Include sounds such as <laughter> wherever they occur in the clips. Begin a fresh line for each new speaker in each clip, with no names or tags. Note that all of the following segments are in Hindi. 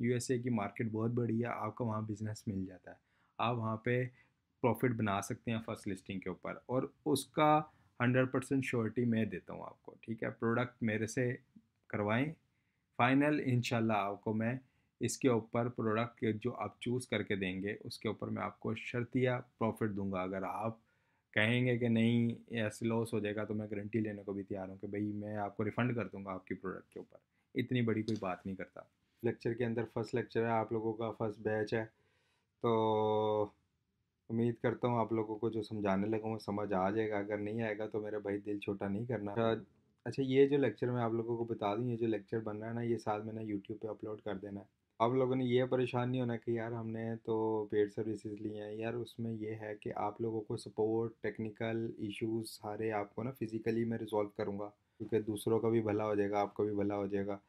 यूएसए की मार्केट बहुत बड़ी है आपको वहाँ बिजनेस मिल जाता है आप वहाँ पे प्रॉफिट बना सकते हैं फर्स्ट लिस्टिंग के ऊपर और उसका हंड्रेड परसेंट श्योरिटी मैं देता हूँ आपको ठीक है प्रोडक्ट मेरे से करवाएं फाइनल इनशाला आपको मैं इसके ऊपर प्रोडक्ट जो आप चूज़ करके देंगे उसके ऊपर मैं आपको शर्तिया प्रॉफिट दूंगा अगर आप कहेंगे कि नहीं ऐसे लॉस हो जाएगा तो मैं गारंटी लेने को भी तैयार हूँ कि भाई मैं आपको रिफ़ंड कर दूंगा आपकी प्रोडक्ट के ऊपर इतनी बड़ी कोई बात नहीं करता लेक्चर के अंदर फर्स्ट लेक्चर है आप लोगों का फर्स्ट बैच है तो उम्मीद करता हूँ आप लोगों को जो समझाने लगा वो समझ आ जाएगा अगर नहीं आएगा तो मेरा भाई दिल छोटा नहीं करना अच्छा, अच्छा ये जो लेक्चर मैं आप लोगों को बता दूँ ये जो लेक्चर बन रहा है ना ये साथ में ना यूट्यूब पे अपलोड कर देना है आप लोगों ने ये परेशान नहीं होना कि यार हमने तो पेड सर्विसेज ली हैं यार उसमें यह है कि आप लोगों को सपोर्ट टेक्निकल इश्यूज सारे आपको ना फिज़िकली मैं रिजॉल्व करूँगा क्योंकि दूसरों का भी भला हो जाएगा आपका भी भला हो जाएगा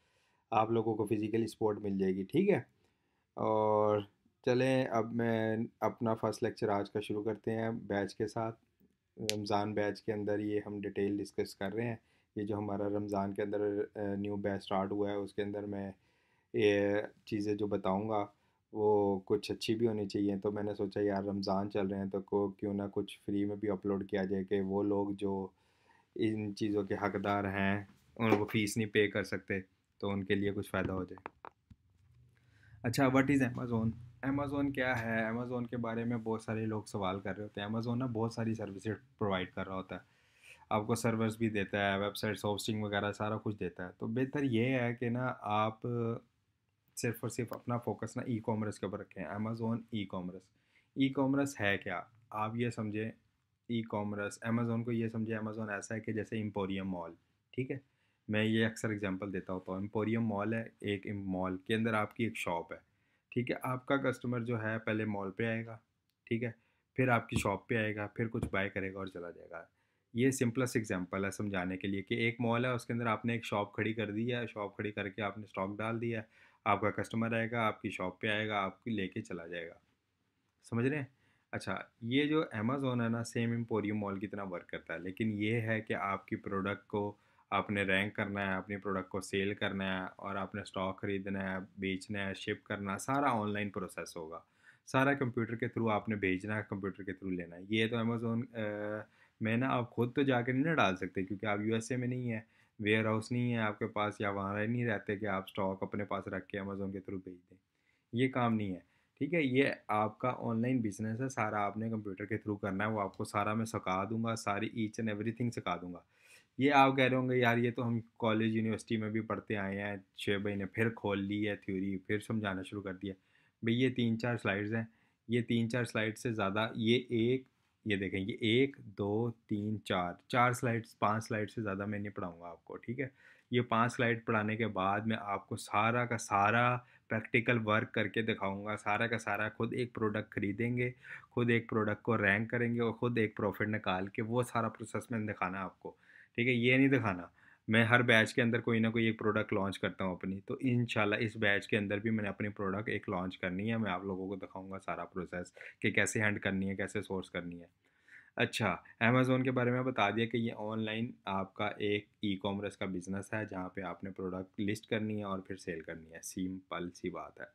आप लोगों को फिज़िकल सपोर्ट मिल जाएगी ठीक है और चलें अब मैं अपना फर्स्ट लेक्चर आज का शुरू करते हैं बैच के साथ रमज़ान बैच के अंदर ये हम डिटेल डिस्कस कर रहे हैं ये जो हमारा रमज़ान के अंदर न्यू बैच स्टार्ट हुआ है उसके अंदर मैं ये चीज़ें जो बताऊँगा वो कुछ अच्छी भी होनी चाहिए तो मैंने सोचा यार रमज़ान चल रहे हैं तो को क्यों ना कुछ फ्री में भी अपलोड किया जाए कि वो लोग जो इन चीज़ों के हकदार हैं उनको फीस नहीं पे कर सकते तो उनके लिए कुछ फ़ायदा हो जाए अच्छा वट इज़ अमेज़ोन अमेज़ोन क्या है अमेज़ोन के बारे में बहुत सारे लोग सवाल कर रहे होते हैं अमेज़ोन ना बहुत सारी सर्विसेज प्रोवाइड कर रहा होता है आपको सर्विस भी देता है वेबसाइट होस्टिंग वगैरह सारा कुछ देता है तो बेहतर ये है कि ना आप सिर्फ और सिर्फ अपना फोकस ना ई कॉमर्स के ऊपर रखें Amazon e commerce e commerce है क्या आप ये समझें ई कॉमर्स अमेज़ोन को ये समझें अमेज़ोन ऐसा है कि जैसे एम्पोरियम मॉल ठीक है मैं ये अक्सर एग्जांपल देता होता हूँ एम्पोरियम मॉल है एक मॉल के अंदर आपकी एक शॉप है ठीक है आपका कस्टमर जो है पहले मॉल पे आएगा ठीक है फिर आपकी शॉप पे आएगा फिर कुछ बाय करेगा और चला जाएगा ये सिंपलेस्ट एग्जांपल है समझाने के लिए कि एक मॉल है उसके अंदर आपने एक शॉप खड़ी कर दी है शॉप खड़ी करके आपने स्टॉक डाल दिया है आपका कस्टमर आएगा आपकी शॉप पर आएगा आपकी लेके चला जाएगा समझ रहे हैं अच्छा ये जो अमेज़ोन है ना सेम एम्पोरियम मॉल की तरह वर्क करता है लेकिन ये है कि आपकी प्रोडक्ट को आपने रैंक करना है अपने प्रोडक्ट को सेल करना है और आपने स्टॉक खरीदना है बेचना है शिप करना है सारा ऑनलाइन प्रोसेस होगा सारा कंप्यूटर के थ्रू आपने भेजना है कंप्यूटर के थ्रू लेना है ये तो अमेज़ोन में ना आप खुद तो जाकर नहीं ना डाल सकते क्योंकि आप यूएसए में नहीं है वेयर हाउस नहीं है आपके पास या वहाँ नहीं रहते कि आप स्टॉक अपने पास रख के अमेज़ोन के थ्रू भेज दें ये काम नहीं है ठीक है ये आपका ऑनलाइन बिजनेस है सारा आपने कंप्यूटर के थ्रू करना है वो आपको सारा मैं सिखा दूंगा सारी ईच एंड एवरीथिंग सिखा दूंगा ये आप कह रहे होंगे यार ये तो हम कॉलेज यूनिवर्सिटी में भी पढ़ते आए हैं छः महीने फिर खोल ली है थ्योरी फिर समझाना शुरू कर दिया भाई ये तीन चार स्लाइड्स हैं ये तीन चार स्लाइड से ज़्यादा ये एक ये देखें ये एक दो तीन चार चार स्लाइड्स पांच स्लाइड से ज़्यादा मैं नहीं पढ़ाऊँगा आपको ठीक है ये पांच स्लाइड पढ़ाने के बाद मैं आपको सारा का सारा प्रैक्टिकल वर्क करके दिखाऊंगा सारा का सारा खुद एक प्रोडक्ट खरीदेंगे खुद एक प्रोडक्ट को रैंक करेंगे और ख़ुद एक प्रॉफिट निकाल के वो सारा प्रोसेस मैंने दिखाना आपको ठीक है ये नहीं दिखाना मैं हर बैच के अंदर कोई ना कोई एक प्रोडक्ट लॉन्च करता हूँ अपनी तो इन इस बैच के अंदर भी मैंने अपनी प्रोडक्ट एक लॉन्च करनी है मैं आप लोगों को दिखाऊंगा सारा प्रोसेस कि कैसे हैंड करनी है कैसे सोर्स करनी है अच्छा अमेज़ोन के बारे में बता दिया कि ये ऑनलाइन आपका एक ई कॉमर्स का बिज़नेस है जहाँ पे आपने प्रोडक्ट लिस्ट करनी है और फिर सेल करनी है सिंपल सी बात है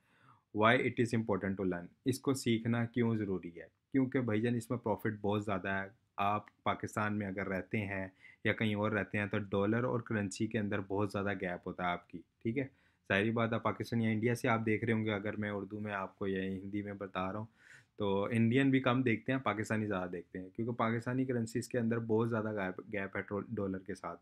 why it is important to learn इसको सीखना क्यों ज़रूरी है क्योंकि भाई जान इसमें प्रॉफिट बहुत ज़्यादा है आप पाकिस्तान में अगर रहते हैं या कहीं और रहते हैं तो डॉलर और करेंसी के अंदर बहुत ज़्यादा गैप होता है आपकी ठीक है सारी बात आप पाकिस्तान या इंडिया से आप देख रहे होंगे अगर मैं उर्दू में आपको या हिंदी में बता रहा हूँ तो इंडियन भी कम देखते हैं पाकिस्तानी ज़्यादा देखते हैं क्योंकि पाकिस्तानी करेंसीज़ के अंदर बहुत ज़्यादा गैप गैप है डॉलर के साथ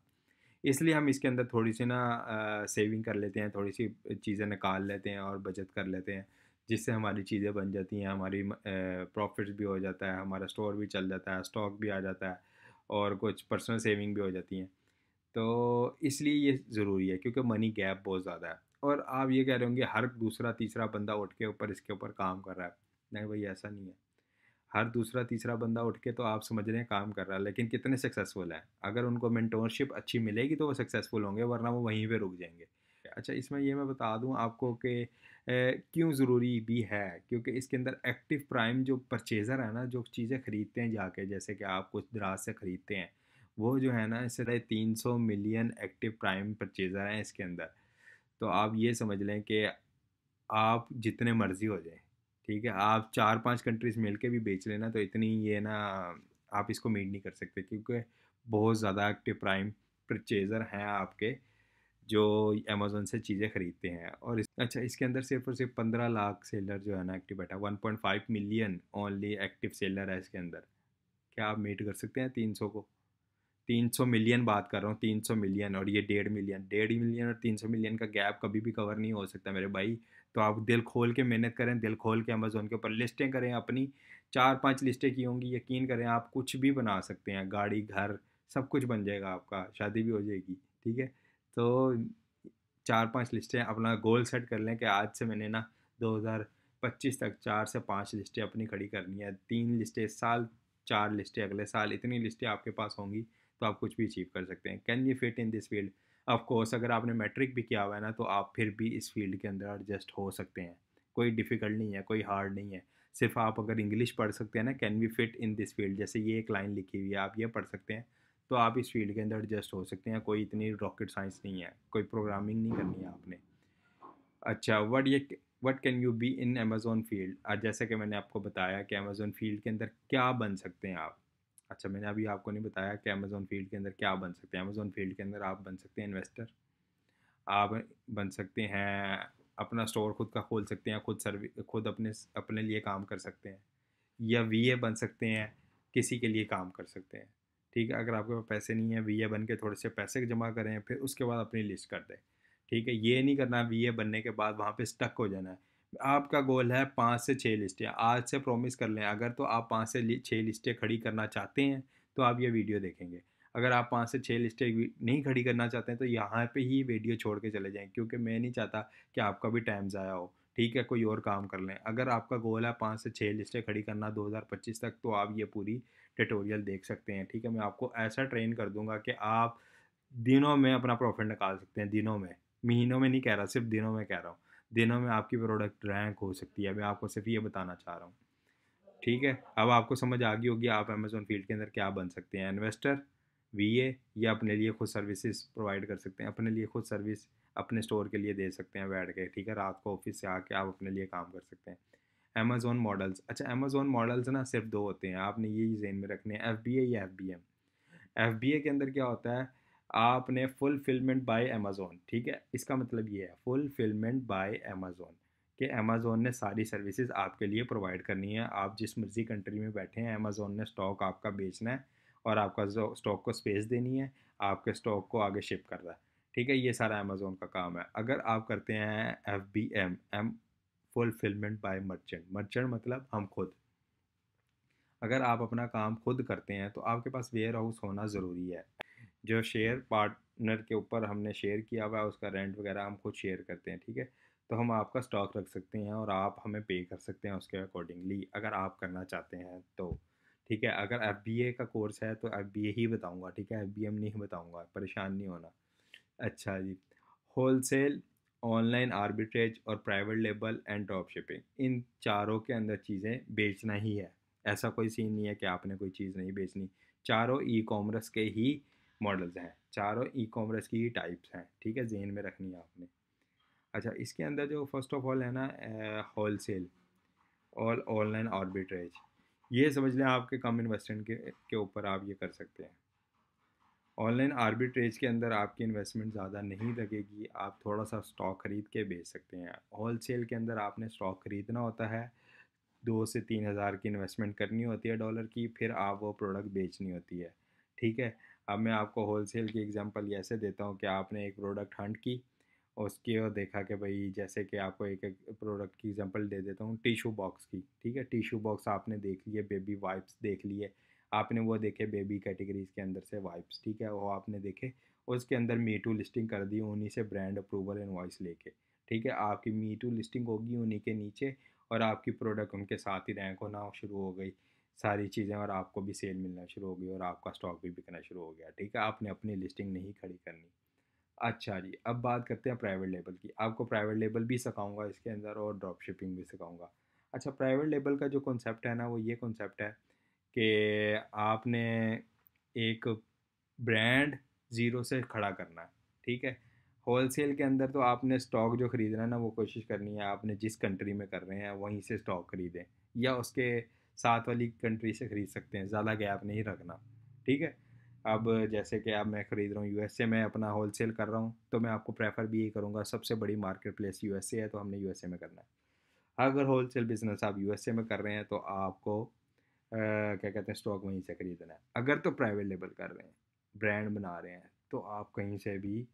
इसलिए हम इसके अंदर थोड़ी सी ना आ, सेविंग कर लेते हैं थोड़ी सी चीज़ें निकाल लेते हैं और बचत कर लेते हैं जिससे हमारी चीज़ें बन जाती हैं हमारी प्रॉफिट भी हो जाता है हमारा स्टोर भी चल जाता है स्टॉक भी आ जाता है और कुछ पर्सनल सेविंग भी हो जाती हैं तो इसलिए ये ज़रूरी है क्योंकि मनी गैप बहुत ज़्यादा है और आप ये कह रहे होंगे हर दूसरा तीसरा बंदा उठ के ऊपर इसके ऊपर काम कर रहा है नहीं भाई ऐसा नहीं है हर दूसरा तीसरा बंदा उठ के तो आप समझ रहे हैं काम कर रहा है लेकिन कितने सक्सेसफुल हैं अगर उनको मेंटोरशिप अच्छी मिलेगी तो वो सक्सेसफुल होंगे वरना वो वहीं पर रुक जाएंगे अच्छा इसमें ये मैं बता दूँ आपको कि क्यों ज़रूरी भी है क्योंकि इसके अंदर एक्टिव प्राइम जो परचेज़र है ना जो चीज़ें ख़रीदते हैं जाके जैसे कि आप कुछ दराज से ख़रीदते हैं वो जो है ना इससे तीन सौ मिलियन एक्टिव प्राइम परचेज़र हैं इसके अंदर तो आप ये समझ लें कि आप जितने मर्ज़ी हो जाए ठीक है आप चार पांच कंट्रीज़ मिल के भी बेच लेना तो इतनी ये ना आप इसको मीट नहीं कर सकते क्योंकि बहुत ज़्यादा एक्टिव प्राइम परचेज़र हैं आपके जो अमेजोन से चीज़ें खरीदते हैं और इस, अच्छा इसके अंदर सिर्फ और सिर्फ पंद्रह लाख सेलर जो है ना एक्टिव बैठा one point five million only active seller है इसके अंदर क्या आप मीट कर सकते हैं तीन सौ को तीन सौ मिलियन बात कर रहा हूँ तीन सौ मिलियन और ये डेढ़ मिलियन डेढ़ मिलियन और तीन सौ मिलियन का गैप कभी भी कवर नहीं हो सकता मेरे भाई तो आप दिल खोल के मेहनत करें दिल खोल के अमेज़ोन के ऊपर लिस्टें करें अपनी चार पांच लिस्टें की होंगी यकीन करें आप कुछ भी बना सकते हैं गाड़ी घर सब कुछ बन जाएगा आपका शादी भी हो जाएगी ठीक है तो चार पांच लिस्टें अपना गोल सेट कर लें कि आज से मैंने ना 2025 तक चार से पांच लिस्टें अपनी खड़ी करनी है तीन लिस्टें इस साल चार लिस्टें अगले साल इतनी लिस्टें आपके पास होंगी तो आप कुछ भी अचीव कर सकते हैं can you fit in this field of course अगर आपने मैट्रिक भी किया हुआ है ना तो आप फिर भी इस फील्ड के अंदर एडजस्ट हो सकते हैं कोई डिफ़िकल्ट नहीं है कोई हार्ड नहीं है सिर्फ आप अगर इंग्लिश पढ़ सकते हैं ना can we fit in this field जैसे ये एक लाइन लिखी हुई है आप ये पढ़ सकते हैं तो आप इस फील्ड के अंदर एडजस्ट हो सकते हैं कोई इतनी रॉकेट साइंस नहीं है कोई प्रोग्रामिंग नहीं करनी है हम्म। आपने अच्छा वट ये what can you be in Amazon field जैसे कि मैंने आपको बताया कि अमेज़ोन फील्ड के अंदर क्या बन सकते हैं आप अच्छा मैंने अभी आपको नहीं बताया कि अमेज़ोन फील्ड के अंदर क्या बन सकते हैं अमेज़ोन फील्ड के अंदर आप बन सकते हैं इन्वेस्टर आप बन सकते हैं अपना स्टोर खुद का खोल सकते हैं खुद सर्विस खुद अपने अपने लिए काम कर सकते हैं या वी बन सकते हैं किसी के लिए काम कर सकते हैं ठीक है अगर आपके पास पैसे नहीं है वी ए बन के थोड़े से पैसे जमा करें फिर उसके बाद अपनी लिस्ट कर दें ठीक है ये नहीं करना वी ए बनने के बाद वहाँ पर स्टक हो जाना है आपका गोल है पाँच से छः लिस्टें आज से प्रॉमिस कर लें अगर तो आप पाँच से छः लिस्टें खड़ी करना चाहते हैं तो आप ये वीडियो देखेंगे अगर आप पाँच से छः लिस्टें नहीं खड़ी करना चाहते हैं तो यहाँ पे ही वीडियो छोड़ के चले जाएं क्योंकि मैं नहीं चाहता कि आपका भी टाइम ज़ाया हो ठीक है कोई और काम कर लें अगर आपका गोल है पाँच से छः लिस्टें खड़ी करना 2025 तक तो आप ये पूरी ट्यूटोरियल देख सकते हैं ठीक है मैं आपको ऐसा ट्रेन कर दूंगा कि आप दिनों में अपना प्रॉफिट निकाल सकते हैं दिनों में महीनों में नहीं कह रहा सिर्फ दिनों में कह रहा हूँ दिनों में आपकी प्रोडक्ट रैंक हो सकती है मैं आपको सिर्फ ये बताना चाह रहा हूँ ठीक है अब आपको समझ आ गई होगी आप अमेजोन फील्ड के अंदर क्या बन सकते हैं इन्वेस्टर वी ए या अपने लिए खुद सर्विसेज प्रोवाइड कर सकते हैं अपने लिए खुद सर्विस अपने स्टोर के लिए दे सकते हैं बैठ के ठीक है रात को ऑफिस से आके आप अपने लिए काम कर सकते हैं अमेजोन मॉडल्स अच्छा अमेजोन मॉडल्स ना सिर्फ दो होते हैं आपने यही जहन में रखने हैं एफ या F B M F B A के अंदर क्या होता है आपने फुलफिलमेंट बाय अमेज़ोन ठीक है इसका मतलब ये है फुलफिलमेंट बाय अमेज़ोन कि अमेज़ोन ने सारी सर्विसेज आपके लिए प्रोवाइड करनी है आप जिस मर्जी कंट्री में बैठे हैं अमेज़ोन ने स्टॉक आपका बेचना है और आपका स्टॉक को स्पेस देनी है आपके स्टॉक को आगे शिप कर रहा है ठीक है ये सारा अमेज़ोन का काम है अगर आप करते हैं F B M M fulfillment by merchant merchant मतलब हम खुद अगर आप अपना काम खुद करते हैं तो आपके पास वेयर हाउस होना ज़रूरी है जो शेयर पार्टनर के ऊपर हमने शेयर किया हुआ है उसका रेंट वगैरह हम खुद शेयर करते हैं ठीक है तो हम आपका स्टॉक रख सकते हैं और आप हमें पे कर सकते हैं उसके अकॉर्डिंगली अगर आप करना चाहते हैं तो ठीक है अगर एफ बी ए का कोर्स है तो एफ बी ए ही बताऊँगा ठीक है एफ बी एम नहीं बताऊँगा परेशान नहीं होना अच्छा जी होल सेल ऑनलाइन आर्बिट्रेज और private label and drop shipping इन चारों के अंदर चीज़ें बेचना ही है ऐसा कोई सीन नहीं है कि आपने कोई चीज़ नहीं बेचनी चारों ई कॉमर्स के ही मॉडल्स हैं चारों ई कॉमर्स की ही टाइप्स हैं ठीक है जहन में रखनी है आपने अच्छा इसके अंदर जो फर्स्ट ऑफ ऑल है ना होल सेल और ऑनलाइन आर्बिट्रेज ये समझ लें आपके कम इन्वेस्टमेंट के ऊपर आप ये कर सकते हैं ऑनलाइन आर्बिट्रेज के अंदर आपकी इन्वेस्टमेंट ज़्यादा नहीं लगेगी आप थोड़ा सा स्टॉक ख़रीद के बेच सकते हैं होल सेल के अंदर आपने स्टॉक ख़रीदना होता है दो से तीन हज़ार की इन्वेस्टमेंट करनी होती है डॉलर की फिर आप वो प्रोडक्ट बेचनी होती है ठीक है अब मैं आपको होल सेल की एग्ज़ाम्पल ऐसे देता हूँ कि आपने एक प्रोडक्ट हंट की उसकी और देखा कि भाई जैसे कि आपको एक एक प्रोडक्ट की एग्जांपल दे देता हूँ टिशू बॉक्स की ठीक है टिशू बॉक्स आपने देख लिए बेबी वाइप्स देख लिए आपने वो देखे बेबी कैटेगरीज के अंदर से वाइप्स ठीक है वो आपने देखे उसके अंदर मीटू लिस्टिंग कर दी उन्हीं से ब्रांड अप्रूवल एंड वॉइस लेके ठीक है आपकी मीटू लिस्टिंग होगी उन्हीं के नीचे और आपकी प्रोडक्ट उनके साथ ही रैंक होना शुरू हो गई सारी चीज़ें और आपको भी सेल मिलना शुरू हो गई और आपका स्टॉक भी बिकना शुरू हो गया ठीक है आपने अपनी लिस्टिंग नहीं खड़ी करनी अच्छा जी अब बात करते हैं प्राइवेट लेबल की आपको प्राइवेट लेबल भी सिखाऊंगा इसके अंदर और ड्रॉप शिपिंग भी सिखाऊंगा अच्छा प्राइवेट लेबल का जो कॉन्सेप्ट है ना वो ये कॉन्सेप्ट है कि आपने एक ब्रांड ज़ीरो से खड़ा करना है ठीक है होलसेल के अंदर तो आपने स्टॉक जो ख़रीदना है ना वो कोशिश करनी है आपने जिस कंट्री में कर रहे हैं वहीं से स्टॉक ख़रीदें या उसके साथ वाली कंट्री से ख़रीद सकते हैं ज़्यादा गैप नहीं रखना ठीक है अब जैसे कि अब मैं ख़रीद रहा हूँ यू में अपना सेल कर रहा हूँ तो मैं आपको प्रेफर भी यही करूँगा सबसे बड़ी मार्केट प्लेस यू है तो हमने यू में करना है अगर होल बिज़नेस आप यू में कर रहे हैं तो आपको क्या कहते हैं स्टॉक वहीं से ख़रीदना है अगर तो प्राइवेट लेबल कर रहे हैं ब्रांड बना रहे हैं तो आप कहीं से भी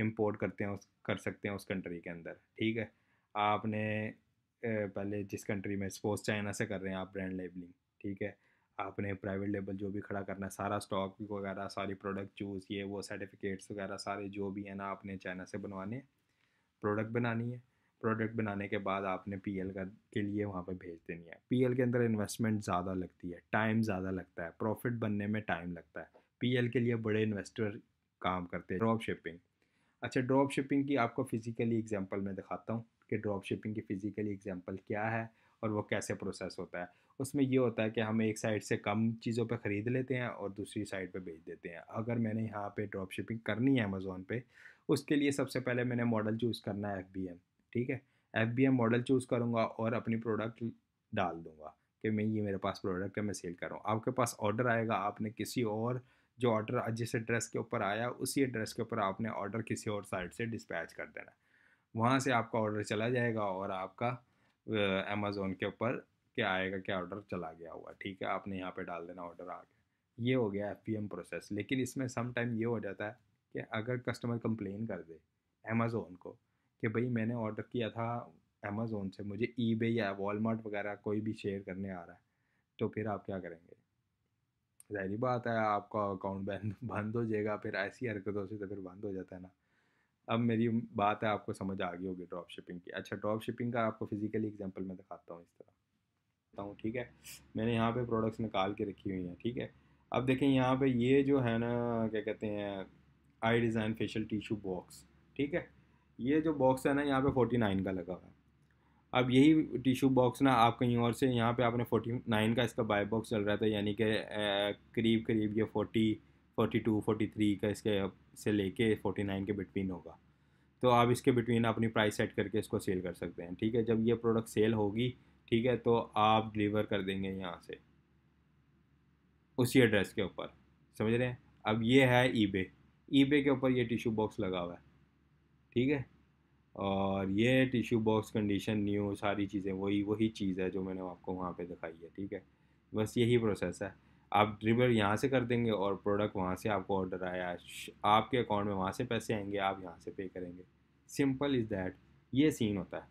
इम्पोर्ट करते हैं उस कर सकते हैं उस कंट्री के अंदर ठीक है आपने पहले जिस कंट्री में सपोज चाइना से कर रहे हैं आप ब्रांड लेबलिंग ठीक है आपने प्राइवेट लेबल जो भी खड़ा करना है सारा स्टॉक वगैरह सारी प्रोडक्ट चूज़ ये वो सर्टिफिकेट्स वगैरह सारे जो भी है ना आपने चाइना से बनवाने प्रोडक्ट बनानी है प्रोडक्ट बनाने के बाद आपने पी एल का के लिए वहाँ पर भेज देनी है पी एल के अंदर इन्वेस्टमेंट ज़्यादा लगती है टाइम ज़्यादा लगता है प्रॉफिट बनने में टाइम लगता है पी एल के लिए बड़े इन्वेस्टर काम करते हैं ड्रॉप शिपिंग अच्छा ड्रॉप शिपिंग की आपको फ़िज़िकली एग्जाम्पल मैं दिखाता हूँ कि ड्रॉप शिपिंग की फ़िज़िकली एग्जाम्पल क्या है और वो कैसे प्रोसेस होता है उसमें ये होता है कि हम एक साइड से कम चीज़ों पर ख़रीद लेते हैं और दूसरी साइड पर भेज देते हैं अगर मैंने यहाँ पर ड्रॉप शिपिंग करनी है अमेज़ोन पे उसके लिए सबसे पहले मैंने मॉडल चूज़ करना है एफ ठीक है एफ मॉडल चूज़ करूँगा और अपनी प्रोडक्ट डाल दूँगा कि मैं ये मेरे पास प्रोडक्ट है मैं सेल कर रहा हूँ आपके पास ऑर्डर आएगा आपने किसी और जो ऑर्डर जिस एड्रेस के ऊपर आया उसी एड्रेस के ऊपर आपने ऑर्डर किसी और साइट से डिस्पैच कर देना वहाँ से आपका ऑर्डर चला जाएगा और आपका अमेज़ोन के ऊपर क्या आएगा क्या ऑर्डर चला गया हुआ ठीक है आपने यहाँ पे डाल देना ऑर्डर आ गया ये हो गया एफ प्रोसेस लेकिन इसमें समटाइम ये हो जाता है कि अगर कस्टमर कंप्लेन कर दे अमेज़ोन को कि भाई मैंने ऑर्डर किया था अमेज़ोन से मुझे ई या वॉलमार्ट वगैरह कोई भी शेयर करने आ रहा है तो फिर आप क्या करेंगे जहरी बात है आपका अकाउंट बंद <laughs> बंद हो जाएगा फिर ऐसी हरकतों से तो फिर बंद हो जाता है ना अब मेरी बात है आपको समझ आ गई होगी ड्रॉप शिपिंग की अच्छा ड्रॉप शिपिंग का आपको फिजिकली एग्जांपल मैं दिखाता हूँ इस तरह बताता हूँ ठीक है मैंने यहाँ पे प्रोडक्ट्स निकाल के रखी हुई हैं ठीक है अब देखें यहाँ पे ये जो है ना क्या कहते हैं I design facial tissue box ठीक है ये जो बॉक्स है ना यहाँ पे फोर्टी नाइन का लगा हुआ है अब यही टिश्यू बॉक्स ना आप कहीं और से यहाँ पे आपने फोर्टी नाइन का इसका बाय बॉक्स चल रहा था यानी कि करीब करीब ये forty forty two forty three का इसके से लेके फोर्टी नाइन के बिटवीन होगा तो आप इसके बिटवीन अपनी प्राइस सेट करके इसको सेल कर सकते हैं ठीक है जब ये प्रोडक्ट सेल होगी ठीक है तो आप डिलीवर कर देंगे यहाँ से उसी एड्रेस के ऊपर समझ रहे हैं अब ये है ई बे के ऊपर ये टिश्यू बॉक्स लगा हुआ है ठीक है और ये टिश्यू बॉक्स कंडीशन न्यू सारी चीज़ें वही वही चीज़ है जो मैंने आपको वहाँ पे दिखाई है ठीक है बस यही प्रोसेस है आप डिलीवर यहाँ से कर देंगे और प्रोडक्ट वहाँ से आपको ऑर्डर आया आपके अकाउंट में वहाँ से पैसे आएंगे आप यहाँ से पे करेंगे सिंपल इज़ दैट ये सीन होता है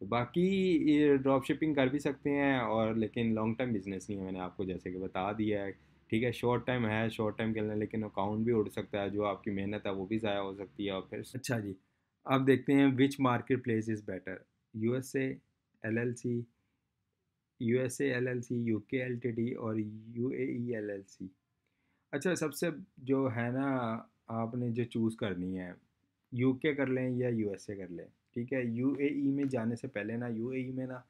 तो बाकी ड्रॉप शिपिंग कर भी सकते हैं और लेकिन लॉन्ग टर्म बिज़नेस नहीं है मैंने आपको जैसे कि बता दिया है ठीक है शॉर्ट टाइम है शॉर्ट टाइम खेलना लेकिन अकाउंट भी उड़ सकता है जो आपकी मेहनत है वो भी ज़ाया हो सकती है और फिर अच्छा जी अब देखते हैं which marketplace is better U S L L C U S L L C U K L T D और U A E L L C अच्छा सबसे जो है ना आपने जो चूज़ करनी है यू के कर लें या यू एस ए कर लें ठीक है यू ए ई में जाने से पहले ना यू ए ई में ना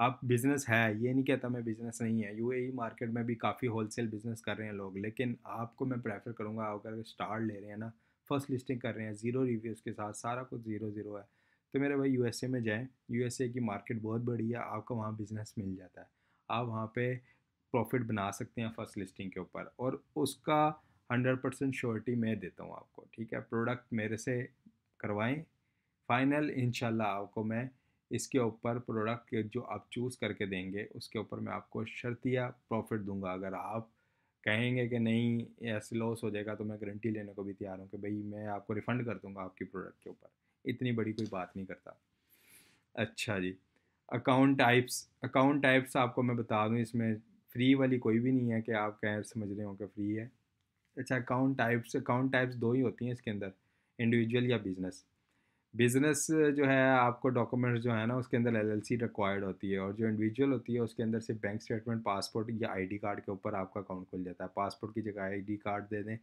आप बिज़नेस है ये नहीं कहता मैं बिज़नेस नहीं है ए e मार्केट में भी काफ़ी होलसेल बिज़नेस कर रहे हैं लोग लेकिन आपको मैं प्रेफर करूँगा अगर स्टार ले रहे हैं ना फर्स्ट लिस्टिंग कर रहे हैं ज़ीरो रिव्यूज़ के साथ सारा कुछ ज़ीरो ज़ीरो है तो मेरे भाई यू में जाएँ यू की मार्केट बहुत बड़ी है आपको वहाँ बिज़नेस मिल जाता है आप वहाँ पर प्रॉफिट बना सकते हैं फर्स्ट लिस्टिंग के ऊपर और उसका हंड्रेड परसेंट श्योरिटी मैं देता हूँ आपको ठीक है प्रोडक्ट मेरे से करवाएं फाइनल इनशाला आपको मैं इसके ऊपर प्रोडक्ट जो आप चूज़ करके देंगे उसके ऊपर मैं आपको शर्तिया प्रॉफिट दूंगा अगर आप कहेंगे कि नहीं ऐसे लॉस हो जाएगा तो मैं गारंटी लेने को भी तैयार हूँ कि भाई मैं आपको रिफ़ंड कर दूँगा आपकी प्रोडक्ट के ऊपर इतनी बड़ी कोई बात नहीं करता अच्छा जी अकाउंट टाइप्स अकाउंट टाइप्स आपको मैं बता दूँ इसमें फ्री वाली कोई भी नहीं है कि आप कह समझ रहे हो कि फ्री है अच्छा अकाउंट टाइप्स अकाउंट टाइप्स दो ही होती हैं इसके अंदर इंडिविजुअल या बिज़नेस बिजनेस जो है आपको डॉक्यूमेंट्स जो है ना उसके अंदर एलएलसी रिक्वायर्ड होती है और जो इंडिविजुअल होती है उसके अंदर से बैंक स्टेटमेंट पासपोर्ट या आईडी कार्ड के ऊपर आपका अकाउंट खुल जाता है पासपोर्ट की जगह आईडी कार्ड दे दें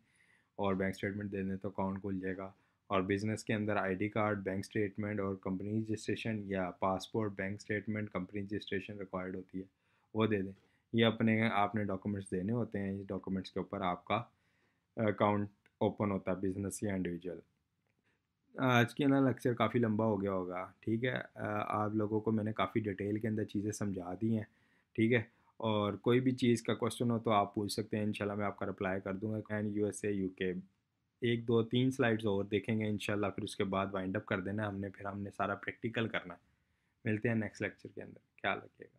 और बैंक स्टेटमेंट दे दें तो अकाउंट खुल जाएगा और बिज़नेस के अंदर आईडी कार्ड बैंक स्टेटमेंट और कंपनी रजिस्ट्रेशन या passport bank statement company registration required होती है वो दे दें ये अपने आपने डॉक्यूमेंट्स देने होते हैं इस डॉक्यूमेंट्स के ऊपर आपका अकाउंट ओपन होता है बिज़नेस या इंडिविजुअल आज के ना लेक्चर काफ़ी लंबा हो गया होगा ठीक है आप लोगों को मैंने काफ़ी डिटेल के अंदर चीज़ें समझा दी हैं ठीक है और कोई भी चीज़ का क्वेश्चन हो तो आप पूछ सकते हैं इंशाल्लाह मैं आपका रिप्लाई कर दूंगा कैन यू एस के एक दो तीन स्लाइड्स और देखेंगे इंशाल्लाह फिर उसके बाद वाइंड अप कर देना हमने फिर हमने सारा प्रैक्टिकल करना है मिलते हैं नेक्स्ट लेक्चर के अंदर क्या लगेगा